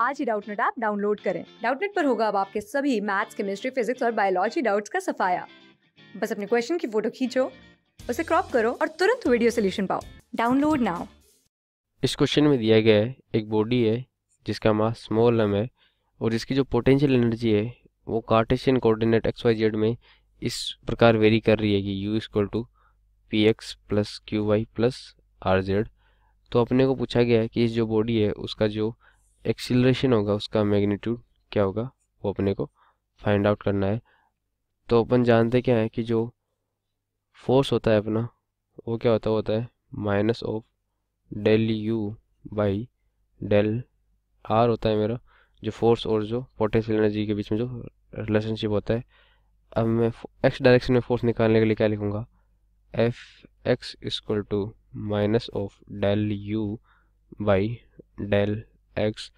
आज ही Doubtnut app download करें डाउटनेट पर होगा अब आपके सभी मैथ्स केमिस्ट्री फिजिक्स और बायोलॉजी डाउट्स का सफाया बस अपने क्वेश्चन की फोटो खींचो उसे क्रॉप करो और तुरंत वीडियो सोल्यूशन पाओ डाउनलोड नाउ इस क्वेश्चन में दिया गया है एक बॉडी है जिसका मास स्मॉल एम है और इसकी जो पोटेंशियल एनर्जी है वो Cartesian coordinate X Y Z में इस प्रकार वेरी कर रही है कि U equal to P x plus Q Y plus are Z तो अपने को पूछा गया है कि इस जो बॉडी है उसका जो एक्सीलरेशन होगा उसका मैग्नीट्यूड क्या होगा वो अपने को फाइंड आउट करना है तो अपन जानते क्या है कि जो फोर्स होता है अपना वो क्या होता है होता है minus of del u by del r होता है मेरा जो फोर्स और जो पोटेंशियल एनर्जी के बीच में जो रिलेशनशिप होता है अब मैं एक्स डायरेक्शन में फोर्स निकालने के लिए क्या लिखूँगा f x equal to minus of del u by del x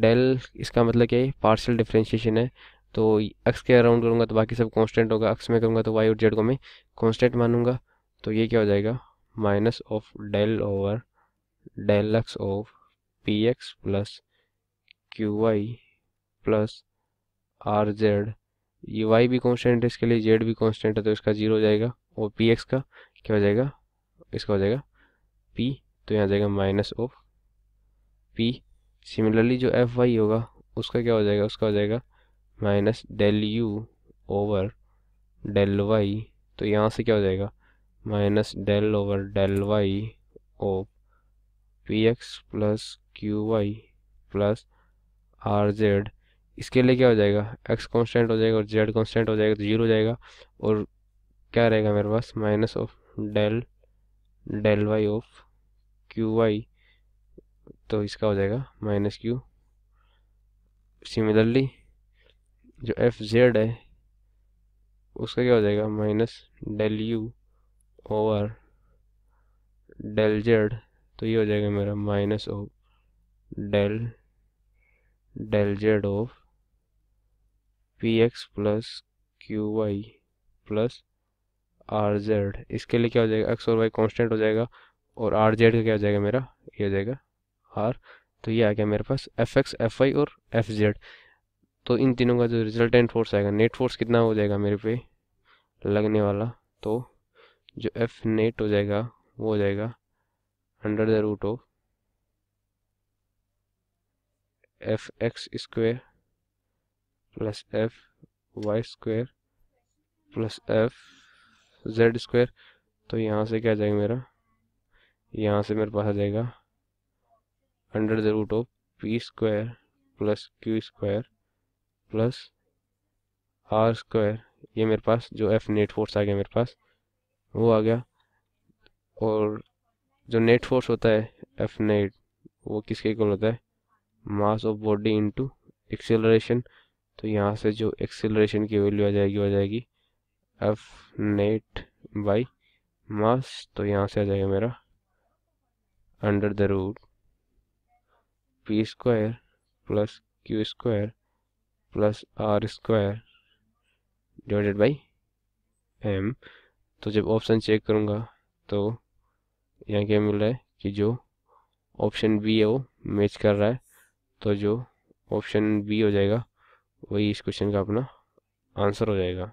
del इसका मतलब क्या है पार्शियल डिफ्रेंशिएशन है तो एक्स के अराउंड करूँगा तो बाकी सब कांस्टेंट होगा एक्स में करूँगा तो वाई और जेड को मैं कांस्टेंट मानूंगा तो ये क्या हो जाएगा minus of del over del x of p x plus Q Y plus are z ये वाई भी कांस्टेंट है इसके लिए जेड भी कांस्टेंट है तो इसका जीरो हो जाएगा और पी एक्स का क्या हो जाएगा इसका हो जाएगा पी तो यहाँ जाएगा माइनस ऑफ पी सिमिलरली जो एफ वाई होगा उसका क्या हो जाएगा उसका हो जाएगा minus del u over del y तो यहाँ से क्या हो जाएगा minus del over del y of p x plus Q Y plus are z इसके लिए क्या हो जाएगा एक्स कॉन्स्टेंट हो जाएगा और जेड कॉन्स्टेंट हो जाएगा तो जीरो हो जाएगा और क्या रहेगा मेरे पास minus of del del y of q y तो इसका हो जाएगा माइनस क्यू सिमिलरली जो एफ जेड है उसका क्या हो जाएगा minus del u over del z तो ये हो जाएगा मेरा minus of del del z of p x plus Q Y plus are z इसके लिए क्या हो जाएगा एक्स और वाई कांस्टेंट हो जाएगा और आर जेड का क्या हो जाएगा मेरा ये हो जाएगा आर तो ये आ गया मेरे पास एफ एक्स एफ वाई और एफ जेड तो इन तीनों का जो रिजल्टेंट फोर्स आएगा नेट फोर्स कितना हो जाएगा मेरे पे लगने वाला तो जो एफ नेट हो जाएगा वो हो जाएगा under the root of f x square plus f y square plus f z square तो यहाँ से क्या जाएगा मेरा यहाँ से मेरे पास आ जाएगा under the root of p square plus q square plus r square ये मेरे पास जो एफ नेट फोर्स आ गया मेरे पास वो आ गया और जो नेट फोर्स होता है एफ नेट वो किसके इक्वल होता है mass of body into acceleration तो यहाँ से जो एक्सेलरेशन की वैल्यू आ जाएगी वो आ जाएगी एफ नेट बाई मास तो यहाँ से आ जाएगा मेरा under the root p square plus q square plus r square divided by m तो जब ऑप्शन चेक करूँगा तो यहाँ क्या मिल रहा है कि जो ऑप्शन बी है वो मैच कर रहा है तो जो ऑप्शन बी हो जाएगा वही इस क्वेश्चन का अपना आंसर हो जाएगा